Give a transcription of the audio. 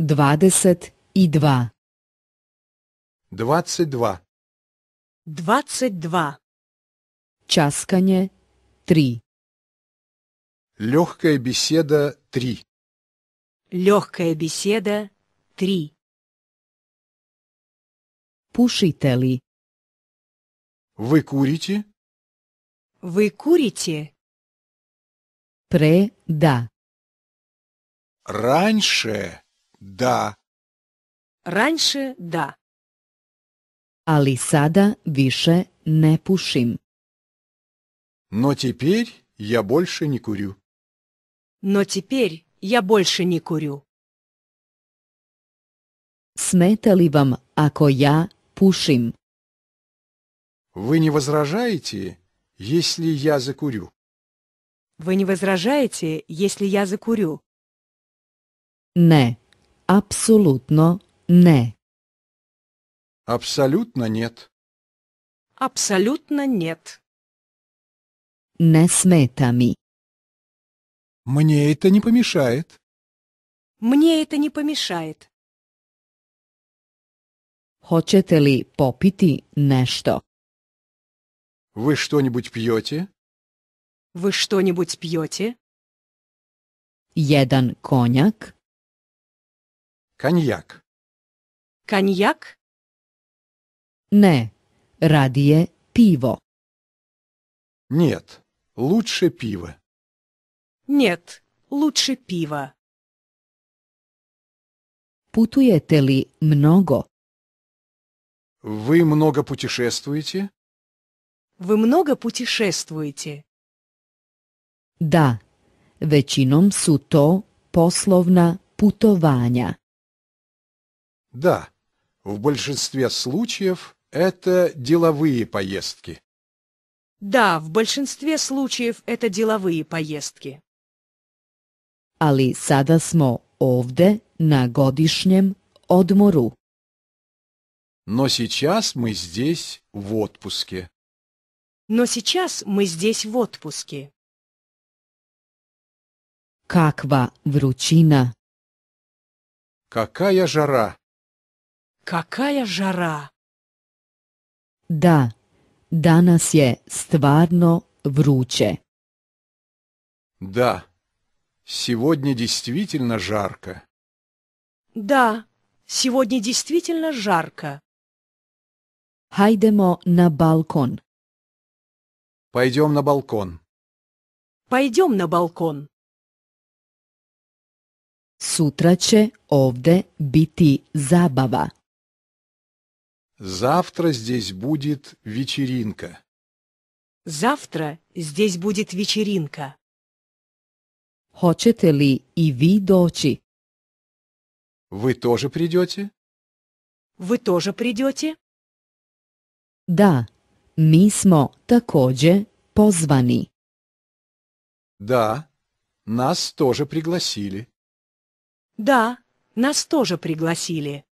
Двадцать и два. Двадцать два. Двадцать два. Часканье три. Легкая беседа три. Легкая беседа три. пушители Вы курите? Вы курите? Пре да. Раньше. Да. Раньше да. Али сада, više не пушим. Но теперь я больше не курю. Но теперь я больше не курю. Смета ли вам, ако я пушим? Вы не возражаете, если я закурю? Вы не возражаете, если я закурю? Не, Абсолютно не. Абсолютно нет. Абсолютно нет. Не сметами. Мне это не помешает. Мне это не помешает. Хочете ли попити нечто? Вы что-нибудь пьете? Вы что-нибудь пьете? Jedan коньяк? Коньяк. Коньяк? Не, Радие. пиво. Нет, лучше пиво. Нет, лучше пиво. Путуете ли много? Вы много путешествуете? Вы много путешествуете? Да, Вечином су то, пословна putovanja. Да, в большинстве случаев это деловые поездки. Да, в большинстве случаев это деловые поездки. Али sada smo ovde na godišnjem odmoru. Но сейчас мы здесь в отпуске. Но сейчас мы здесь в отпуске. Каква вручина. Какая жара. Какая жара! Да, danas je стварно вруче. Да, сегодня действительно жарко. Да, сегодня действительно жарко. Хайдемо на балкон. Пойдем на балкон. Пойдем на балкон. Сутраче овде бити забава. Завтра здесь будет вечеринка. Завтра здесь будет вечеринка. Хочете ли и ви дочи? Вы тоже придете? Вы тоже придете? Да, ми смо такође позвани. Да, нас тоже пригласили. Да, нас тоже пригласили.